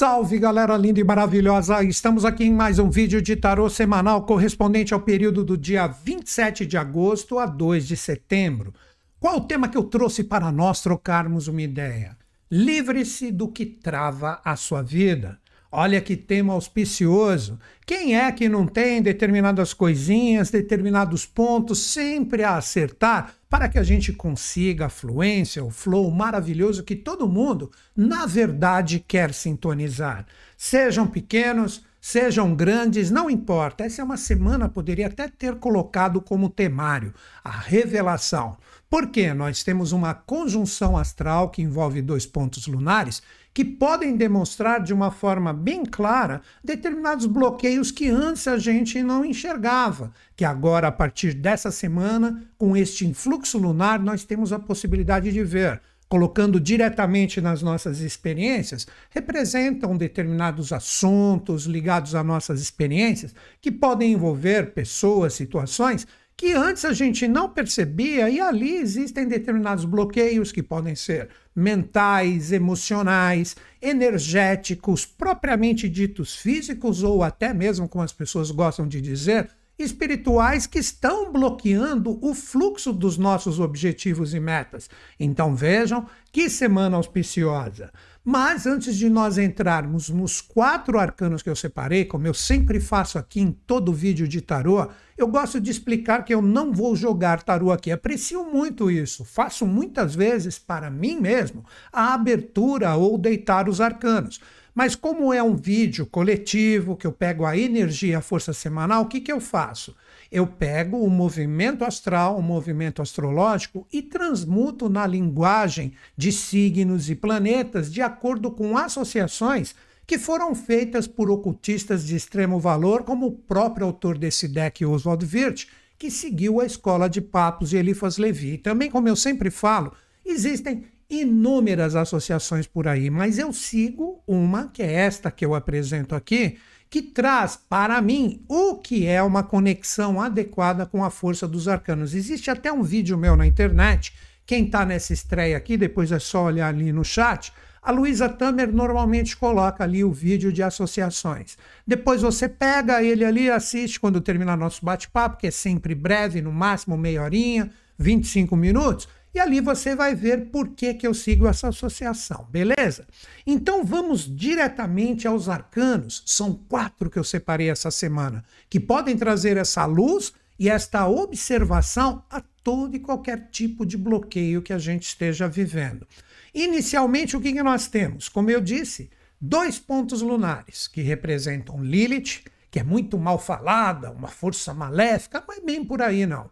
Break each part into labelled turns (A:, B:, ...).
A: Salve galera linda e maravilhosa! Estamos aqui em mais um vídeo de tarô semanal correspondente ao período do dia 27 de agosto a 2 de setembro. Qual o tema que eu trouxe para nós trocarmos uma ideia? Livre-se do que trava a sua vida. Olha que tema auspicioso. Quem é que não tem determinadas coisinhas, determinados pontos sempre a acertar para que a gente consiga a fluência, o flow maravilhoso que todo mundo, na verdade, quer sintonizar? Sejam pequenos, sejam grandes, não importa. Essa é uma semana, poderia até ter colocado como temário a revelação. Porque nós temos uma conjunção astral que envolve dois pontos lunares que podem demonstrar de uma forma bem clara determinados bloqueios que antes a gente não enxergava, que agora a partir dessa semana, com este influxo lunar, nós temos a possibilidade de ver colocando diretamente nas nossas experiências, representam determinados assuntos ligados a nossas experiências que podem envolver pessoas, situações que antes a gente não percebia, e ali existem determinados bloqueios que podem ser mentais, emocionais, energéticos, propriamente ditos físicos, ou até mesmo, como as pessoas gostam de dizer, espirituais que estão bloqueando o fluxo dos nossos objetivos e metas. Então vejam que semana auspiciosa. Mas antes de nós entrarmos nos quatro arcanos que eu separei, como eu sempre faço aqui em todo vídeo de tarô, eu gosto de explicar que eu não vou jogar tarô aqui. Aprecio muito isso. Faço muitas vezes para mim mesmo a abertura ou deitar os arcanos. Mas como é um vídeo coletivo, que eu pego a energia, a força semanal, o que, que eu faço? Eu pego o movimento astral, o movimento astrológico e transmuto na linguagem de signos e planetas de acordo com associações que foram feitas por ocultistas de extremo valor, como o próprio autor desse deck, Oswald Wirth, que seguiu a escola de Papos e Elifas Levi. também, como eu sempre falo, existem inúmeras associações por aí, mas eu sigo uma, que é esta que eu apresento aqui, que traz para mim o que é uma conexão adequada com a força dos arcanos. Existe até um vídeo meu na internet, quem está nessa estreia aqui, depois é só olhar ali no chat. A Luísa Tamer normalmente coloca ali o vídeo de associações. Depois você pega ele ali, assiste quando terminar nosso bate-papo, que é sempre breve, no máximo meia horinha, 25 minutos e ali você vai ver por que, que eu sigo essa associação, beleza? Então vamos diretamente aos arcanos. São quatro que eu separei essa semana, que podem trazer essa luz e esta observação a todo e qualquer tipo de bloqueio que a gente esteja vivendo. Inicialmente, o que, que nós temos? Como eu disse, dois pontos lunares que representam Lilith, que é muito mal falada, uma força maléfica, mas bem por aí não.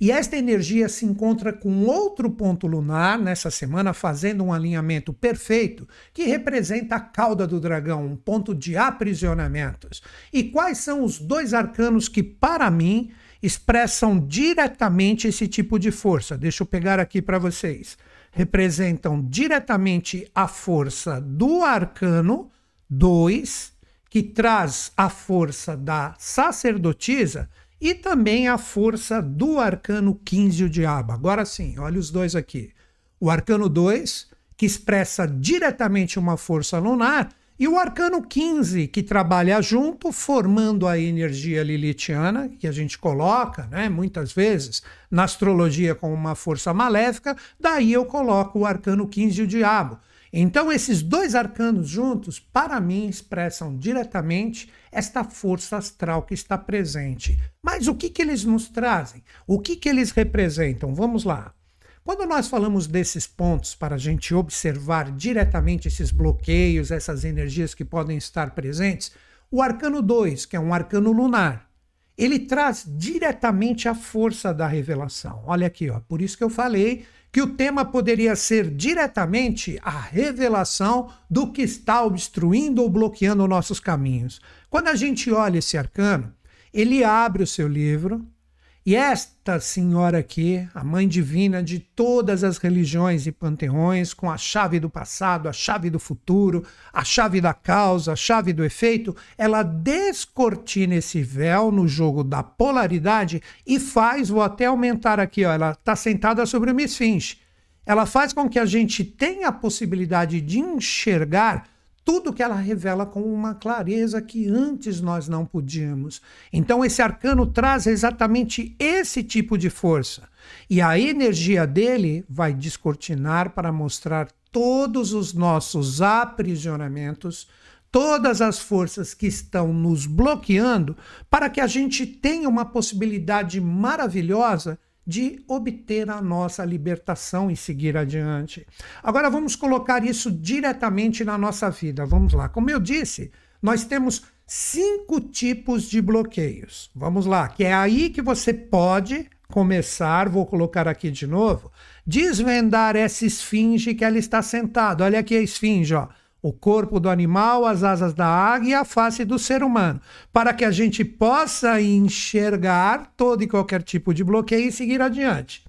A: E esta energia se encontra com outro ponto lunar nessa semana, fazendo um alinhamento perfeito que representa a cauda do dragão, um ponto de aprisionamentos. E quais são os dois arcanos que, para mim, expressam diretamente esse tipo de força? Deixa eu pegar aqui para vocês. Representam diretamente a força do arcano 2, que traz a força da sacerdotisa e também a força do arcano 15, o diabo. Agora sim, olha os dois aqui. O arcano 2, que expressa diretamente uma força lunar, e o arcano 15, que trabalha junto, formando a energia lilitiana, que a gente coloca, né, muitas vezes, na astrologia como uma força maléfica, daí eu coloco o arcano 15 o diabo. Então, esses dois arcanos juntos, para mim, expressam diretamente esta força astral que está presente. Mas o que, que eles nos trazem? O que, que eles representam? Vamos lá. Quando nós falamos desses pontos para a gente observar diretamente esses bloqueios, essas energias que podem estar presentes, o arcano 2, que é um arcano lunar, ele traz diretamente a força da revelação. Olha aqui, ó, por isso que eu falei que o tema poderia ser diretamente a revelação do que está obstruindo ou bloqueando nossos caminhos. Quando a gente olha esse arcano, ele abre o seu livro, e esta senhora aqui, a mãe divina de todas as religiões e panteões, com a chave do passado, a chave do futuro, a chave da causa, a chave do efeito, ela descortina esse véu no jogo da polaridade e faz, vou até aumentar aqui, ó, ela está sentada sobre uma esfinge. Ela faz com que a gente tenha a possibilidade de enxergar tudo que ela revela com uma clareza que antes nós não podíamos. Então, esse arcano traz exatamente esse tipo de força. E a energia dele vai descortinar para mostrar todos os nossos aprisionamentos, todas as forças que estão nos bloqueando, para que a gente tenha uma possibilidade maravilhosa de obter a nossa libertação e seguir adiante. Agora vamos colocar isso diretamente na nossa vida. Vamos lá. Como eu disse, nós temos cinco tipos de bloqueios. Vamos lá, que é aí que você pode começar, vou colocar aqui de novo, desvendar essa esfinge que ela está sentada. Olha aqui a esfinge, ó o corpo do animal, as asas da águia e a face do ser humano, para que a gente possa enxergar todo e qualquer tipo de bloqueio e seguir adiante.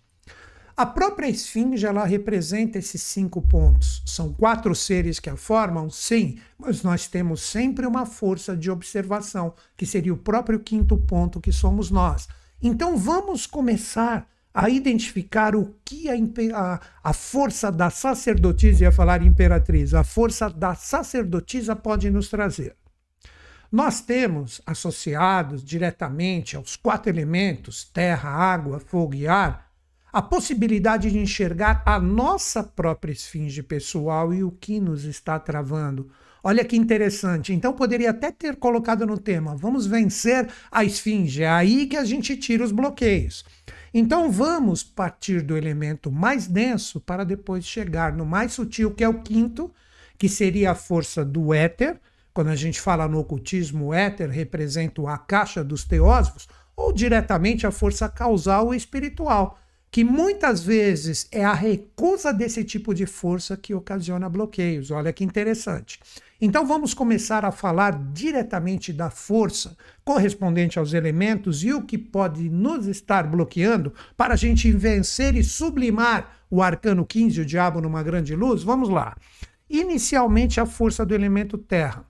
A: A própria esfinge ela representa esses cinco pontos. São quatro seres que a formam, sim, mas nós temos sempre uma força de observação, que seria o próprio quinto ponto que somos nós. Então vamos começar a identificar o que a, a, a força da sacerdotisa, ia falar imperatriz, a força da sacerdotisa pode nos trazer. Nós temos associados diretamente aos quatro elementos terra, água, fogo e ar a possibilidade de enxergar a nossa própria esfinge pessoal e o que nos está travando. Olha que interessante. Então poderia até ter colocado no tema: vamos vencer a esfinge. É aí que a gente tira os bloqueios. Então vamos partir do elemento mais denso para depois chegar no mais sutil, que é o quinto, que seria a força do éter. Quando a gente fala no ocultismo, o éter representa a caixa dos teósofos, ou diretamente a força causal e espiritual, que muitas vezes é a recusa desse tipo de força que ocasiona bloqueios. Olha que interessante. Então vamos começar a falar diretamente da força correspondente aos elementos e o que pode nos estar bloqueando para a gente vencer e sublimar o arcano 15, o diabo numa grande luz. Vamos lá. Inicialmente, a força do elemento terra.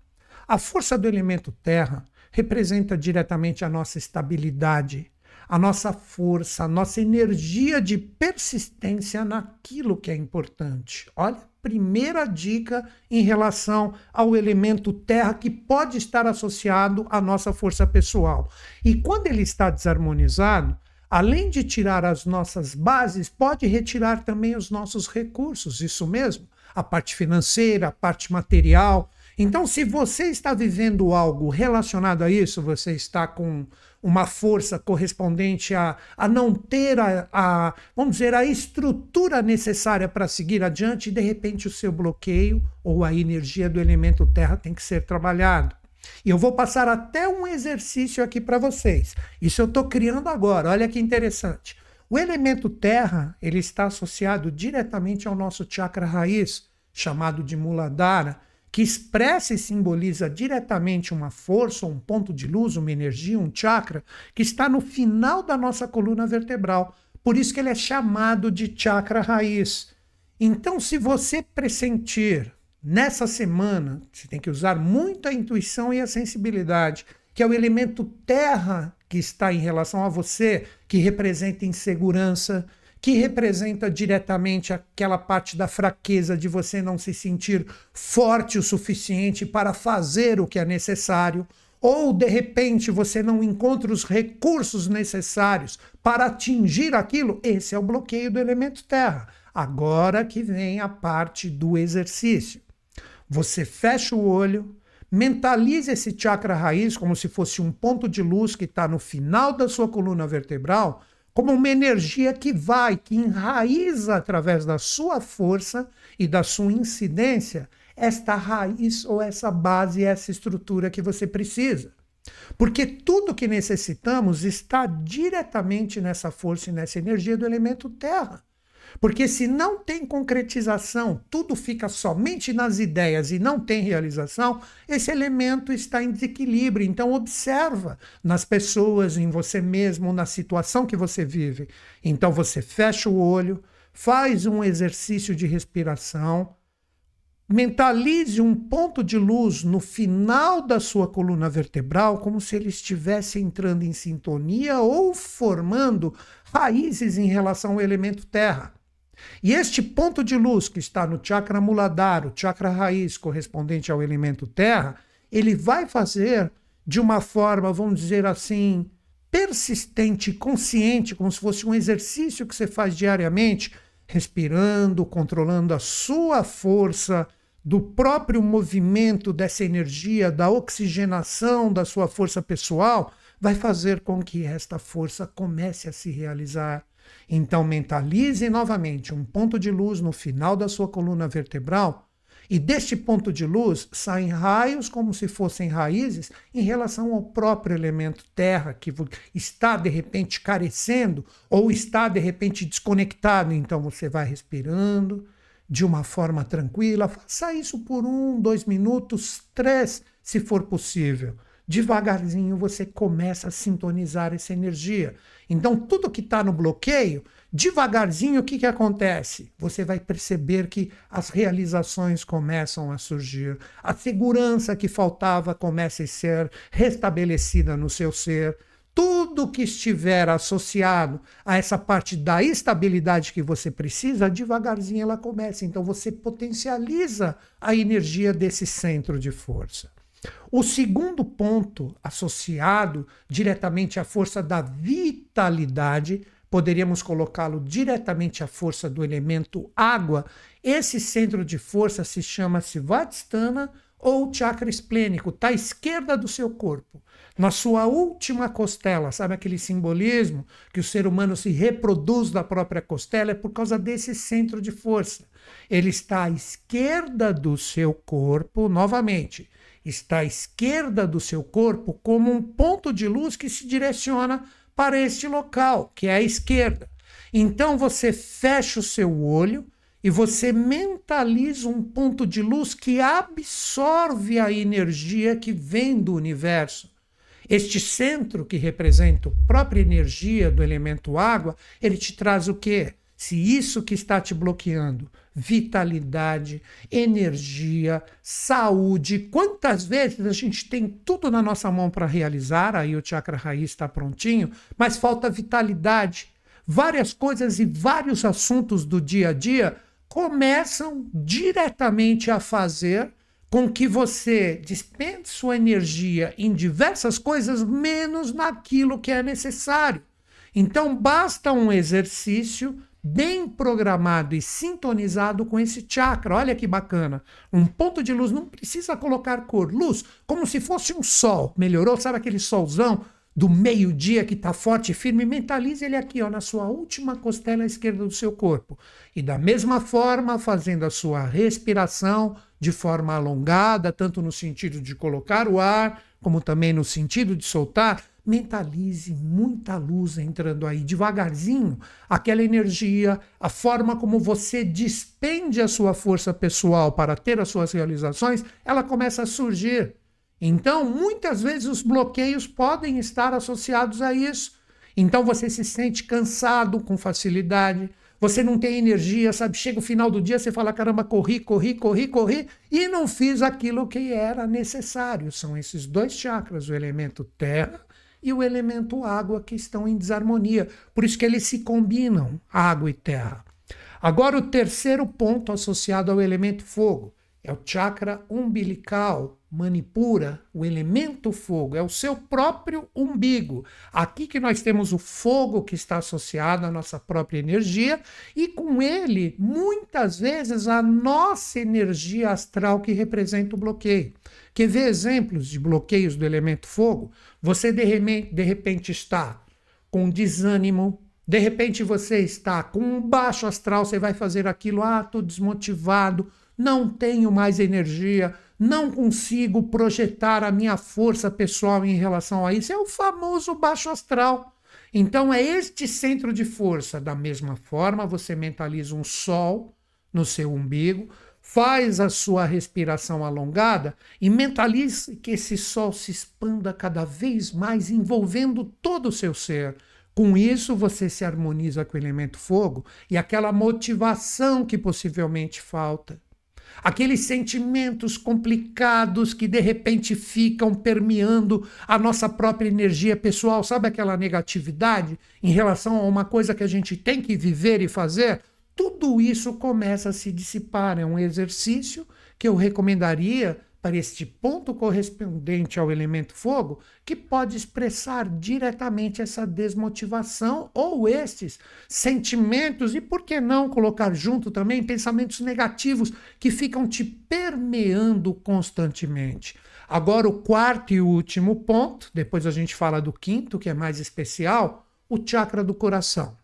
A: A força do elemento terra representa diretamente a nossa estabilidade, a nossa força, a nossa energia de persistência naquilo que é importante. Olha, primeira dica em relação ao elemento terra que pode estar associado à nossa força pessoal. E quando ele está desarmonizado, além de tirar as nossas bases, pode retirar também os nossos recursos, isso mesmo, a parte financeira, a parte material. Então, se você está vivendo algo relacionado a isso, você está com uma força correspondente a, a não ter a, a, vamos dizer, a estrutura necessária para seguir adiante, e de repente o seu bloqueio ou a energia do elemento terra tem que ser trabalhado. E eu vou passar até um exercício aqui para vocês. Isso eu estou criando agora, olha que interessante. O elemento terra, ele está associado diretamente ao nosso chakra raiz, chamado de Muladhara, que expressa e simboliza diretamente uma força, um ponto de luz, uma energia, um chakra, que está no final da nossa coluna vertebral. Por isso que ele é chamado de chakra raiz. Então, se você pressentir nessa semana, você tem que usar muito a intuição e a sensibilidade, que é o elemento terra que está em relação a você, que representa insegurança, que representa diretamente aquela parte da fraqueza de você não se sentir forte o suficiente para fazer o que é necessário, ou de repente você não encontra os recursos necessários para atingir aquilo, esse é o bloqueio do elemento terra. Agora que vem a parte do exercício. Você fecha o olho, mentaliza esse chakra raiz como se fosse um ponto de luz que está no final da sua coluna vertebral como uma energia que vai, que enraiza através da sua força e da sua incidência esta raiz ou essa base, essa estrutura que você precisa. Porque tudo que necessitamos está diretamente nessa força e nessa energia do elemento terra. Porque se não tem concretização, tudo fica somente nas ideias e não tem realização, esse elemento está em desequilíbrio. Então observa nas pessoas, em você mesmo, na situação que você vive. Então você fecha o olho, faz um exercício de respiração, mentalize um ponto de luz no final da sua coluna vertebral, como se ele estivesse entrando em sintonia ou formando raízes em relação ao elemento terra. E este ponto de luz que está no chakra muladar, o chakra raiz correspondente ao elemento terra, ele vai fazer de uma forma, vamos dizer assim, persistente, consciente, como se fosse um exercício que você faz diariamente, respirando, controlando a sua força do próprio movimento dessa energia, da oxigenação da sua força pessoal, vai fazer com que esta força comece a se realizar então, mentalize novamente um ponto de luz no final da sua coluna vertebral e deste ponto de luz saem raios como se fossem raízes em relação ao próprio elemento terra, que está de repente carecendo ou está de repente desconectado. Então você vai respirando de uma forma tranquila, faça isso por um, dois minutos, três, se for possível. Devagarzinho você começa a sintonizar essa energia. Então, tudo que está no bloqueio, devagarzinho, o que, que acontece? Você vai perceber que as realizações começam a surgir, a segurança que faltava começa a ser restabelecida no seu ser. Tudo que estiver associado a essa parte da estabilidade que você precisa, devagarzinho ela começa. Então, você potencializa a energia desse centro de força. O segundo ponto associado diretamente à força da vitalidade, poderíamos colocá-lo diretamente à força do elemento água. Esse centro de força se chama Sivadhisthana ou chakra esplênico, está à esquerda do seu corpo, na sua última costela. Sabe aquele simbolismo que o ser humano se reproduz da própria costela? É por causa desse centro de força. Ele está à esquerda do seu corpo, novamente, está à esquerda do seu corpo como um ponto de luz que se direciona para este local, que é a esquerda. Então você fecha o seu olho e você mentaliza um ponto de luz que absorve a energia que vem do universo. Este centro que representa a própria energia do elemento água, ele te traz o quê? Se isso que está te bloqueando, vitalidade, energia, saúde, quantas vezes a gente tem tudo na nossa mão para realizar, aí o chakra raiz está prontinho, mas falta vitalidade. Várias coisas e vários assuntos do dia a dia começam diretamente a fazer com que você despense sua energia em diversas coisas, menos naquilo que é necessário. Então, basta um exercício bem programado e sintonizado com esse chakra. Olha que bacana. Um ponto de luz não precisa colocar cor, luz, como se fosse um sol. Melhorou, sabe aquele solzão do meio-dia que está forte e firme, mentalize ele aqui, ó, na sua última costela esquerda do seu corpo. E da mesma forma, fazendo a sua respiração de forma alongada, tanto no sentido de colocar o ar, como também no sentido de soltar, mentalize muita luz entrando aí, devagarzinho, aquela energia, a forma como você despende a sua força pessoal para ter as suas realizações, ela começa a surgir. Então, muitas vezes os bloqueios podem estar associados a isso. Então, você se sente cansado com facilidade, você não tem energia, sabe? Chega o final do dia, você fala: caramba, corri, corri, corri, corri, e não fiz aquilo que era necessário. São esses dois chakras, o elemento terra e o elemento água que estão em desarmonia. Por isso que eles se combinam, água e terra. Agora, o terceiro ponto associado ao elemento fogo é o chakra umbilical, manipura, o elemento fogo, é o seu próprio umbigo. Aqui que nós temos o fogo que está associado à nossa própria energia e com ele, muitas vezes, a nossa energia astral que representa o bloqueio. Quer ver exemplos de bloqueios do elemento fogo? Você de repente está com desânimo, de repente você está com um baixo astral, você vai fazer aquilo, ah, estou desmotivado, não tenho mais energia, não consigo projetar a minha força pessoal em relação a isso. É o famoso baixo astral. Então é este centro de força. Da mesma forma, você mentaliza um sol no seu umbigo, faz a sua respiração alongada e mentalize que esse sol se expanda cada vez mais, envolvendo todo o seu ser. Com isso, você se harmoniza com o elemento fogo e aquela motivação que possivelmente falta. Aqueles sentimentos complicados que de repente ficam permeando a nossa própria energia pessoal, sabe aquela negatividade em relação a uma coisa que a gente tem que viver e fazer? tudo isso começa a se dissipar. É um exercício que eu recomendaria para este ponto correspondente ao elemento fogo, que pode expressar diretamente essa desmotivação ou estes sentimentos, e por que não colocar junto também pensamentos negativos que ficam te permeando constantemente. Agora, o quarto e último ponto, depois a gente fala do quinto, que é mais especial, o chakra do coração.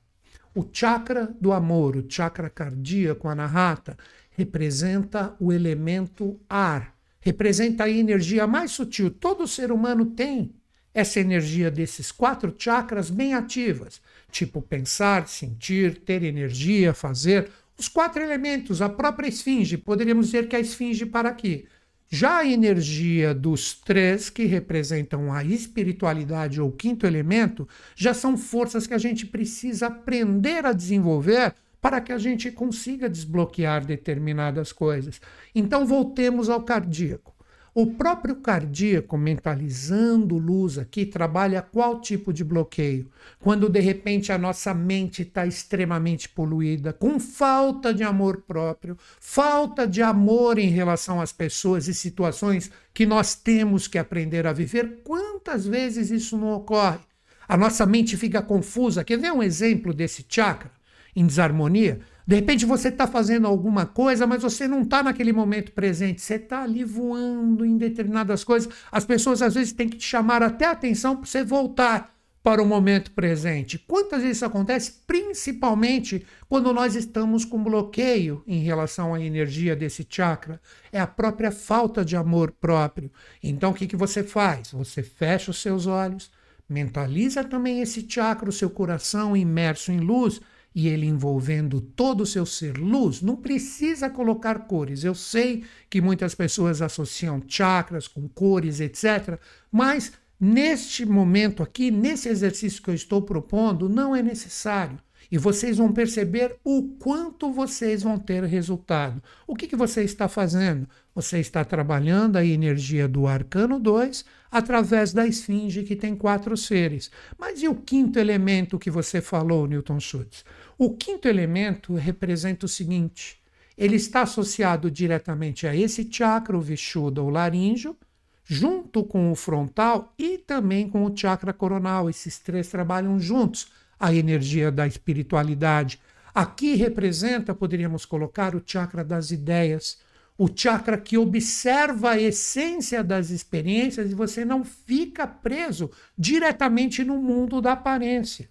A: O chakra do amor, o chakra cardíaco, anahata, representa o elemento ar, representa a energia mais sutil. Todo ser humano tem essa energia desses quatro chakras bem ativas, tipo pensar, sentir, ter energia, fazer. Os quatro elementos, a própria esfinge, poderíamos dizer que a esfinge para aqui já a energia dos três, que representam a espiritualidade ou quinto elemento, já são forças que a gente precisa aprender a desenvolver para que a gente consiga desbloquear determinadas coisas. Então, voltemos ao cardíaco. O próprio cardíaco, mentalizando luz aqui, trabalha qual tipo de bloqueio? Quando de repente a nossa mente está extremamente poluída, com falta de amor próprio, falta de amor em relação às pessoas e situações que nós temos que aprender a viver. Quantas vezes isso não ocorre? A nossa mente fica confusa. Quer ver um exemplo desse chakra em desarmonia? De repente você está fazendo alguma coisa, mas você não está naquele momento presente. Você está ali voando em determinadas coisas. As pessoas às vezes têm que te chamar até a atenção para você voltar para o momento presente. Quantas vezes isso acontece? Principalmente quando nós estamos com bloqueio em relação à energia desse chakra. É a própria falta de amor próprio. Então o que, que você faz? Você fecha os seus olhos, mentaliza também esse chakra, o seu coração imerso em luz e ele envolvendo todo o seu ser luz, não precisa colocar cores. Eu sei que muitas pessoas associam chakras com cores, etc., mas neste momento aqui, nesse exercício que eu estou propondo, não é necessário. E vocês vão perceber o quanto vocês vão ter resultado. O que, que você está fazendo? Você está trabalhando a energia do arcano 2 através da esfinge que tem quatro seres. Mas e o quinto elemento que você falou, Newton Schultz? O quinto elemento representa o seguinte: ele está associado diretamente a esse chakra, o vishuddha, o laríngeo, junto com o frontal e também com o chakra coronal. Esses três trabalham juntos a energia da espiritualidade. Aqui representa, poderíamos colocar, o chakra das ideias, o chakra que observa a essência das experiências e você não fica preso diretamente no mundo da aparência.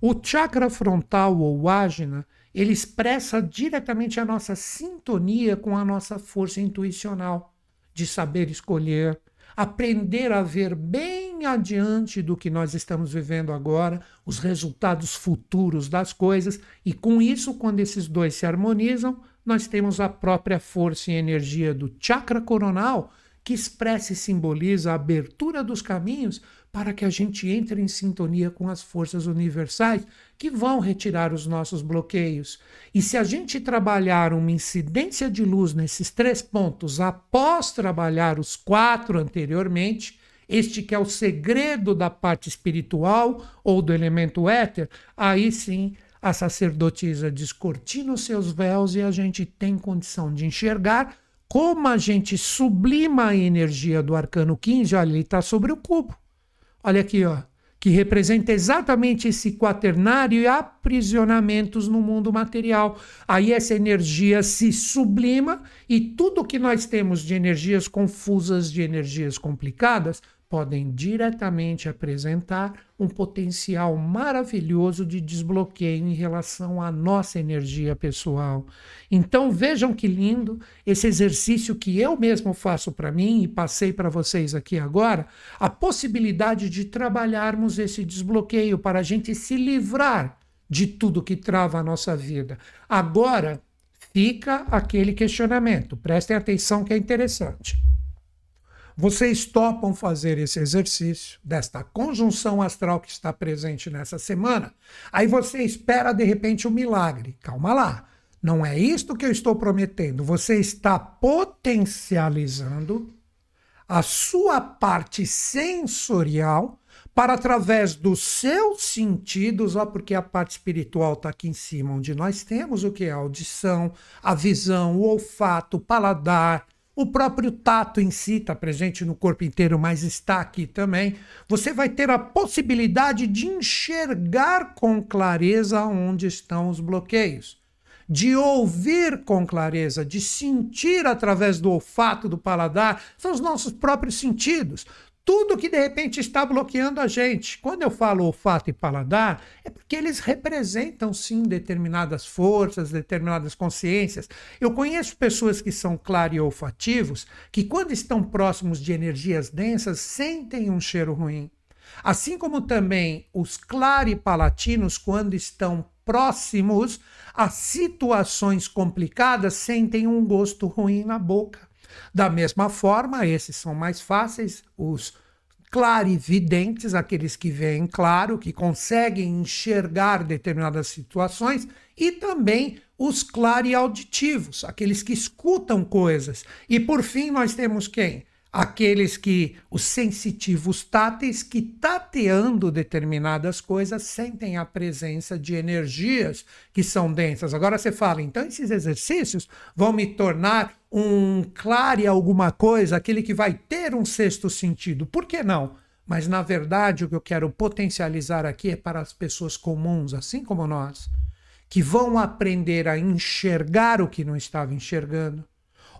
A: O chakra frontal ou ágina, ele expressa diretamente a nossa sintonia com a nossa força intuicional de saber escolher, aprender a ver bem adiante do que nós estamos vivendo agora, os resultados futuros das coisas, e com isso, quando esses dois se harmonizam, nós temos a própria força e energia do chakra coronal, que expressa e simboliza a abertura dos caminhos para que a gente entre em sintonia com as forças universais que vão retirar os nossos bloqueios. E se a gente trabalhar uma incidência de luz nesses três pontos após trabalhar os quatro anteriormente, este que é o segredo da parte espiritual ou do elemento éter, aí sim a sacerdotisa descortina os seus véus e a gente tem condição de enxergar como a gente sublima a energia do arcano 15, olha, ele está sobre o cubo. Olha aqui, ó, que representa exatamente esse quaternário e aprisionamentos no mundo material. Aí essa energia se sublima e tudo que nós temos de energias confusas, de energias complicadas, podem diretamente apresentar um potencial maravilhoso de desbloqueio em relação à nossa energia pessoal. Então vejam que lindo esse exercício que eu mesmo faço para mim e passei para vocês aqui agora, a possibilidade de trabalharmos esse desbloqueio para a gente se livrar de tudo que trava a nossa vida. Agora fica aquele questionamento. Prestem atenção que é interessante. Vocês topam fazer esse exercício desta conjunção astral que está presente nessa semana? Aí você espera de repente um milagre. Calma lá. Não é isto que eu estou prometendo. Você está potencializando a sua parte sensorial para através dos seus sentidos, ó, porque a parte espiritual está aqui em cima, onde nós temos o que é a audição, a visão, o olfato, o paladar, o próprio tato em si está presente no corpo inteiro, mas está aqui também. Você vai ter a possibilidade de enxergar com clareza onde estão os bloqueios, de ouvir com clareza, de sentir através do olfato, do paladar, são os nossos próprios sentidos tudo que de repente está bloqueando a gente. Quando eu falo olfato e paladar, é porque eles representam sim determinadas forças, determinadas consciências. Eu conheço pessoas que são clareolfativos, que quando estão próximos de energias densas, sentem um cheiro ruim. Assim como também os claripalatinos, quando estão próximos a situações complicadas, sentem um gosto ruim na boca. Da mesma forma, esses são mais fáceis, os clarividentes, aqueles que veem claro, que conseguem enxergar determinadas situações, e também os clareauditivos, aqueles que escutam coisas. E por fim, nós temos quem? aqueles que, os sensitivos táteis, que tateando determinadas coisas sentem a presença de energias que são densas. Agora você fala, então esses exercícios vão me tornar um clare alguma coisa, aquele que vai ter um sexto sentido. Por que não? Mas na verdade o que eu quero potencializar aqui é para as pessoas comuns, assim como nós, que vão aprender a enxergar o que não estava enxergando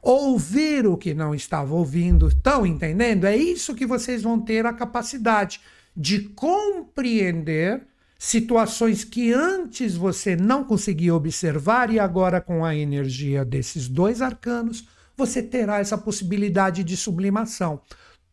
A: ouvir o que não estava ouvindo. Estão entendendo? É isso que vocês vão ter a capacidade de compreender situações que antes você não conseguia observar e agora com a energia desses dois arcanos você terá essa possibilidade de sublimação.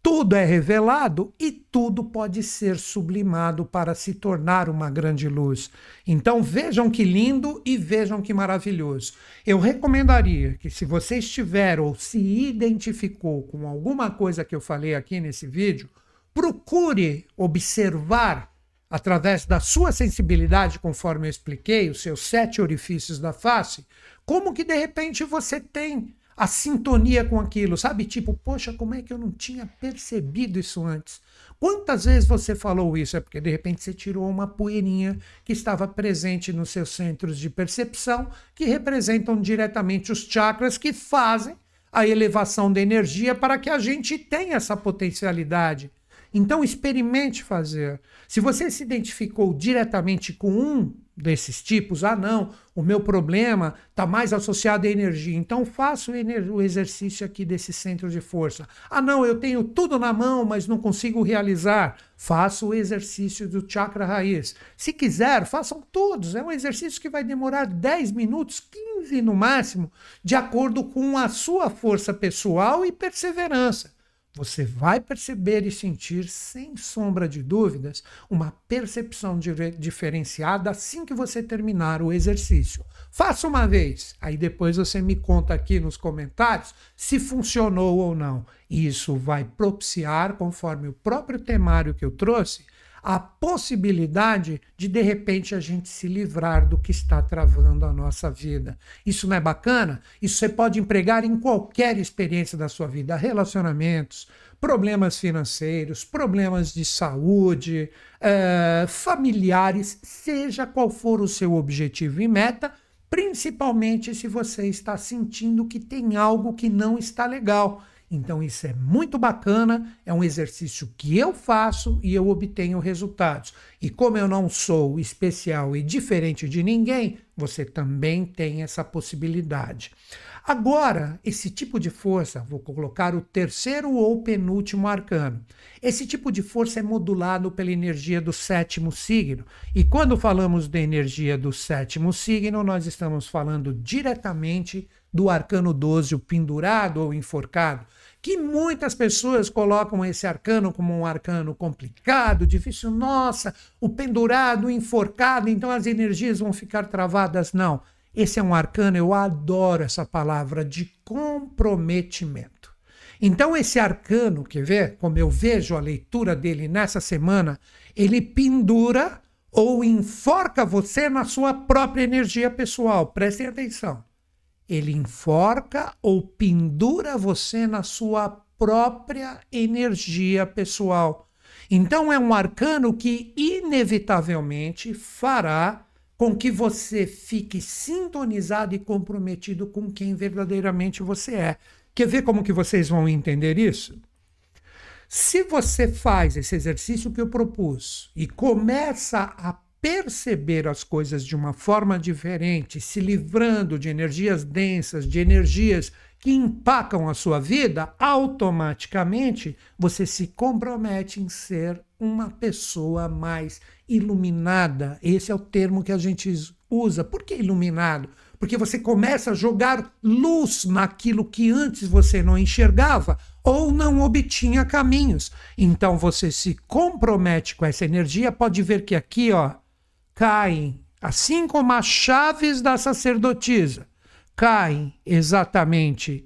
A: Tudo é revelado e tudo pode ser sublimado para se tornar uma grande luz. Então vejam que lindo e vejam que maravilhoso. Eu recomendaria que, se você estiver ou se identificou com alguma coisa que eu falei aqui nesse vídeo, procure observar através da sua sensibilidade, conforme eu expliquei, os seus sete orifícios da face, como que de repente você tem a sintonia com aquilo, sabe? Tipo, poxa, como é que eu não tinha percebido isso antes? Quantas vezes você falou isso? É porque de repente você tirou uma poeirinha que estava presente nos seus centros de percepção, que representam diretamente os chakras que fazem a elevação da energia para que a gente tenha essa potencialidade. Então experimente fazer. Se você se identificou diretamente com um, desses tipos. Ah, não, o meu problema está mais associado à energia. Então faço o exercício aqui desse centro de força. Ah, não, eu tenho tudo na mão, mas não consigo realizar. Faço o exercício do chakra raiz. Se quiser, façam todos. É um exercício que vai demorar 10 minutos, 15 no máximo, de acordo com a sua força pessoal e perseverança. Você vai perceber e sentir, sem sombra de dúvidas, uma percepção diferenciada assim que você terminar o exercício. Faça uma vez, aí depois você me conta aqui nos comentários se funcionou ou não. Isso vai propiciar, conforme o próprio temário que eu trouxe, a possibilidade de, de repente, a gente se livrar do que está travando a nossa vida. Isso não é bacana? Isso você pode empregar em qualquer experiência da sua vida: relacionamentos, problemas financeiros, problemas de saúde, eh, familiares, seja qual for o seu objetivo e meta principalmente se você está sentindo que tem algo que não está legal. Então, isso é muito bacana, é um exercício que eu faço e eu obtenho resultados. E como eu não sou especial e diferente de ninguém, você também tem essa possibilidade. Agora, esse tipo de força, vou colocar o terceiro ou penúltimo arcano. Esse tipo de força é modulado pela energia do sétimo signo. E quando falamos da energia do sétimo signo, nós estamos falando diretamente do arcano 12, o pendurado ou enforcado, que muitas pessoas colocam esse arcano como um arcano complicado, difícil. Nossa, o pendurado, o enforcado, então as energias vão ficar travadas. Não. Esse é um arcano, eu adoro essa palavra, de comprometimento. Então, esse arcano, que vê, como eu vejo a leitura dele nessa semana, ele pendura ou enforca você na sua própria energia pessoal. Prestem atenção. Ele enforca ou pendura você na sua própria energia pessoal. Então é um arcano que inevitavelmente fará com que você fique sintonizado e comprometido com quem verdadeiramente você é. Quer ver como que vocês vão entender isso? Se você faz esse exercício que eu propus e começa a perceber as coisas de uma forma diferente, se livrando de energias densas, de energias que empacam a sua vida, automaticamente você se compromete em ser uma pessoa mais iluminada. Esse é o termo que a gente usa. Por que iluminado? Porque você começa a jogar luz naquilo que antes você não enxergava ou não obtinha caminhos. Então você se compromete com essa energia, pode ver que aqui, ó, caem, assim como as chaves da sacerdotisa, caem exatamente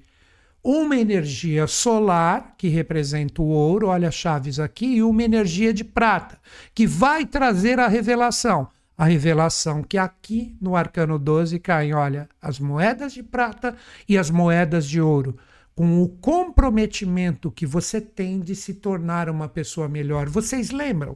A: uma energia solar, que representa o ouro, olha as chaves aqui, e uma energia de prata, que vai trazer a revelação. A revelação que aqui no arcano 12 caem, olha, as moedas de prata e as moedas de ouro com o comprometimento que você tem de se tornar uma pessoa melhor. Vocês lembram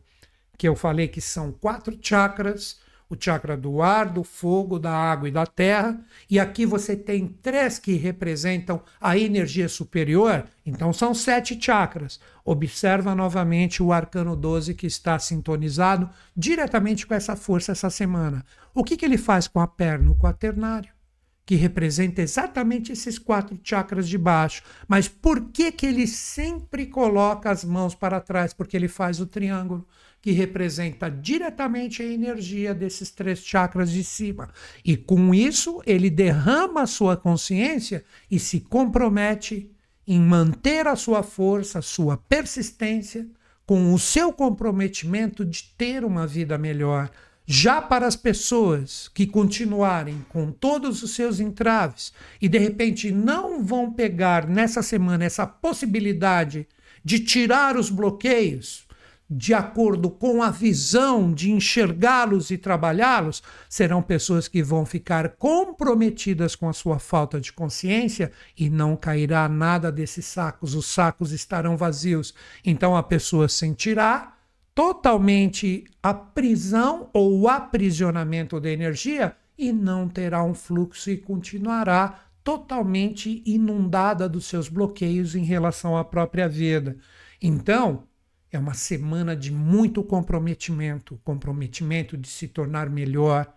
A: que eu falei que são quatro chakras, o chakra do ar, do fogo, da água e da terra, e aqui você tem três que representam a energia superior, então são sete chakras. Observa novamente o arcano 12 que está sintonizado diretamente com essa força essa semana. O que, que ele faz com a perna? O quaternário que representa exatamente esses quatro chakras de baixo. Mas por que que ele sempre coloca as mãos para trás? Porque ele faz o triângulo que representa diretamente a energia desses três chakras de cima. E com isso, ele derrama a sua consciência e se compromete em manter a sua força, a sua persistência, com o seu comprometimento de ter uma vida melhor. Já para as pessoas que continuarem com todos os seus entraves e de repente não vão pegar nessa semana essa possibilidade de tirar os bloqueios, de acordo com a visão de enxergá-los e trabalhá-los, serão pessoas que vão ficar comprometidas com a sua falta de consciência e não cairá nada desses sacos, os sacos estarão vazios. Então a pessoa sentirá totalmente a prisão ou o aprisionamento da energia e não terá um fluxo e continuará totalmente inundada dos seus bloqueios em relação à própria vida. Então, é uma semana de muito comprometimento comprometimento de se tornar melhor,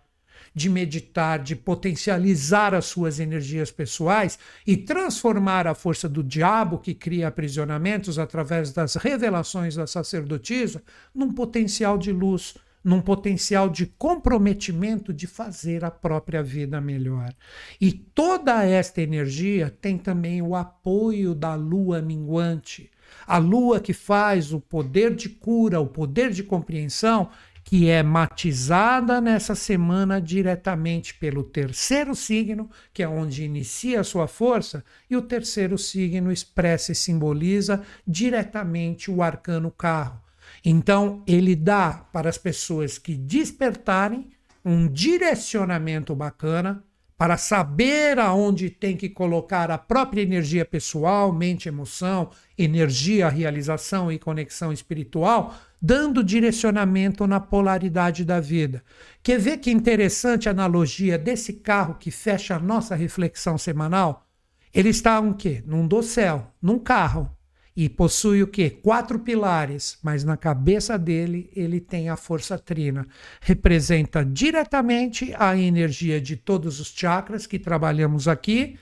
A: de meditar, de potencializar as suas energias pessoais e transformar a força do diabo que cria aprisionamentos através das revelações da sacerdotisa num potencial de luz, num potencial de comprometimento de fazer a própria vida melhor. E toda esta energia tem também o apoio da lua minguante a lua que faz o poder de cura, o poder de compreensão, que é matizada nessa semana diretamente pelo terceiro signo, que é onde inicia a sua força, e o terceiro signo expressa e simboliza diretamente o arcano carro. Então, ele dá para as pessoas que despertarem um direcionamento bacana para saber aonde tem que colocar a própria energia pessoal, mente, emoção, energia, realização e conexão espiritual, dando direcionamento na polaridade da vida. Quer ver que interessante a analogia desse carro que fecha a nossa reflexão semanal? Ele está um quê? Num dossel, num carro e possui o quê? Quatro pilares, mas na cabeça dele ele tem a força trina. Representa diretamente a energia de todos os chakras que trabalhamos aqui,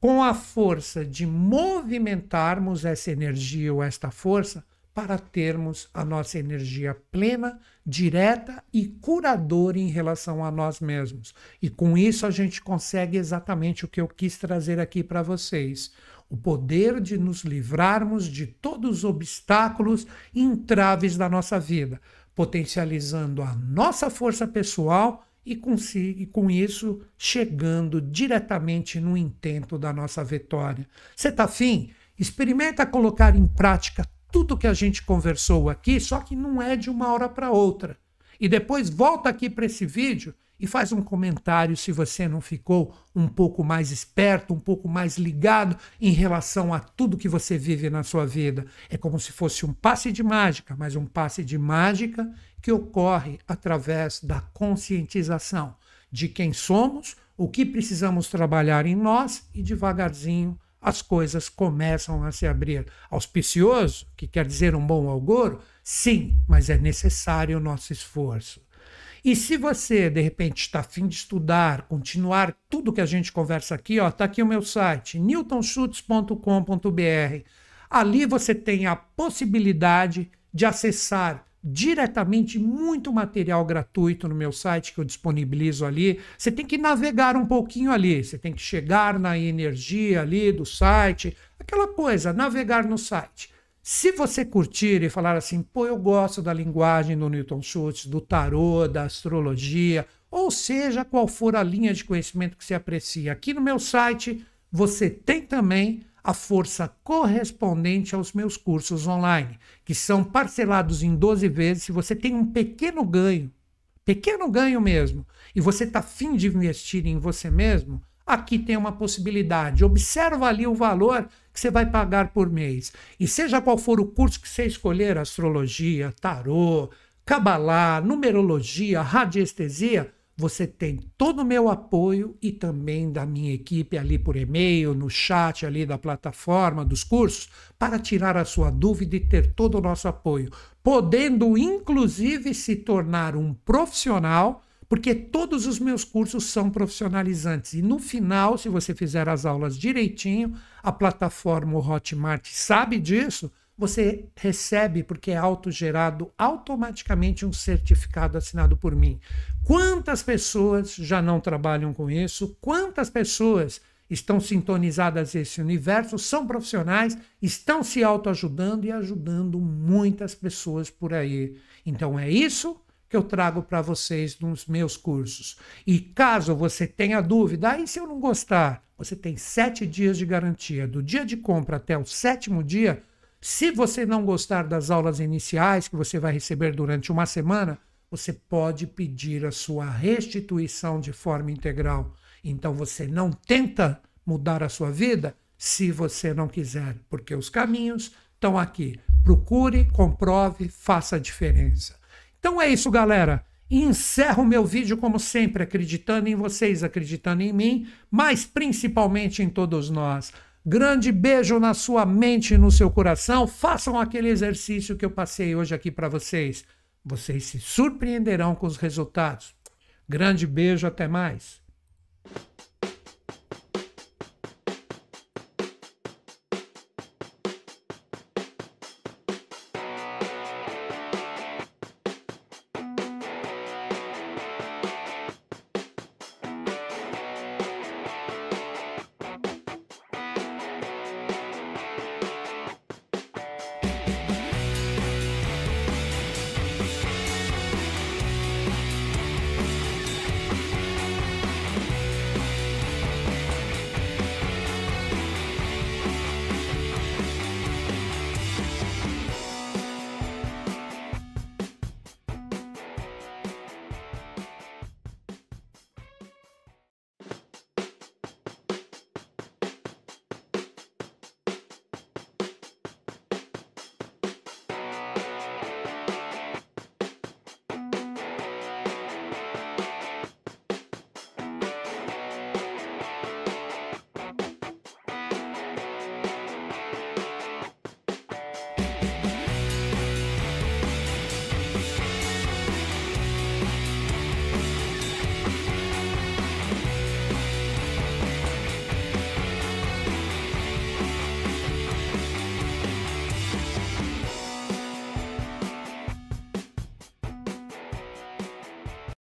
A: com a força de movimentarmos essa energia ou esta força para termos a nossa energia plena, direta e curadora em relação a nós mesmos. E com isso a gente consegue exatamente o que eu quis trazer aqui para vocês o poder de nos livrarmos de todos os obstáculos e entraves da nossa vida, potencializando a nossa força pessoal e com, si, e com isso chegando diretamente no intento da nossa vitória. Você tá afim? Experimenta colocar em prática tudo que a gente conversou aqui, só que não é de uma hora para outra. E depois volta aqui para esse vídeo e faz um comentário se você não ficou um pouco mais esperto, um pouco mais ligado em relação a tudo que você vive na sua vida. É como se fosse um passe de mágica, mas um passe de mágica que ocorre através da conscientização de quem somos, o que precisamos trabalhar em nós e devagarzinho as coisas começam a se abrir. Auspicioso, que quer dizer um bom auguro, sim, mas é necessário o nosso esforço. E se você, de repente, está afim de estudar, continuar tudo que a gente conversa aqui, ó, tá aqui o meu site, newtonschutz.com.br. Ali você tem a possibilidade de acessar diretamente muito material gratuito no meu site que eu disponibilizo ali. Você tem que navegar um pouquinho ali, você tem que chegar na energia ali do site, aquela coisa, navegar no site. Se você curtir e falar assim, pô, eu gosto da linguagem do Newton Schultz, do tarô, da astrologia, ou seja, qual for a linha de conhecimento que você aprecia, aqui no meu site você tem também a força correspondente aos meus cursos online, que são parcelados em 12 vezes. Se você tem um pequeno ganho, pequeno ganho mesmo, e você está afim de investir em você mesmo, Aqui tem uma possibilidade. Observa ali o valor que você vai pagar por mês. E seja qual for o curso que você escolher, astrologia, tarô, cabalá, numerologia, radiestesia, você tem todo o meu apoio e também da minha equipe ali por e-mail, no chat ali da plataforma, dos cursos, para tirar a sua dúvida e ter todo o nosso apoio, podendo inclusive se tornar um profissional porque todos os meus cursos são profissionalizantes. E no final, se você fizer as aulas direitinho, a plataforma Hotmart sabe disso, você recebe, porque é autogerado, automaticamente um certificado assinado por mim. Quantas pessoas já não trabalham com isso? Quantas pessoas estão sintonizadas nesse esse universo, são profissionais, estão se autoajudando e ajudando muitas pessoas por aí. Então é isso que eu trago para vocês nos meus cursos. E caso você tenha dúvida, aí ah, se eu não gostar, você tem sete dias de garantia. Do dia de compra até o sétimo dia, se você não gostar das aulas iniciais que você vai receber durante uma semana, você pode pedir a sua restituição de forma integral. Então você não tenta mudar a sua vida se você não quiser, porque os caminhos estão aqui. Procure, comprove, faça a diferença. Então é isso, galera. Encerro o meu vídeo, como sempre, acreditando em vocês, acreditando em mim, mas principalmente em todos nós. Grande beijo na sua mente e no seu coração. Façam aquele exercício que eu passei hoje aqui para vocês. Vocês se surpreenderão com os resultados. Grande beijo, até mais.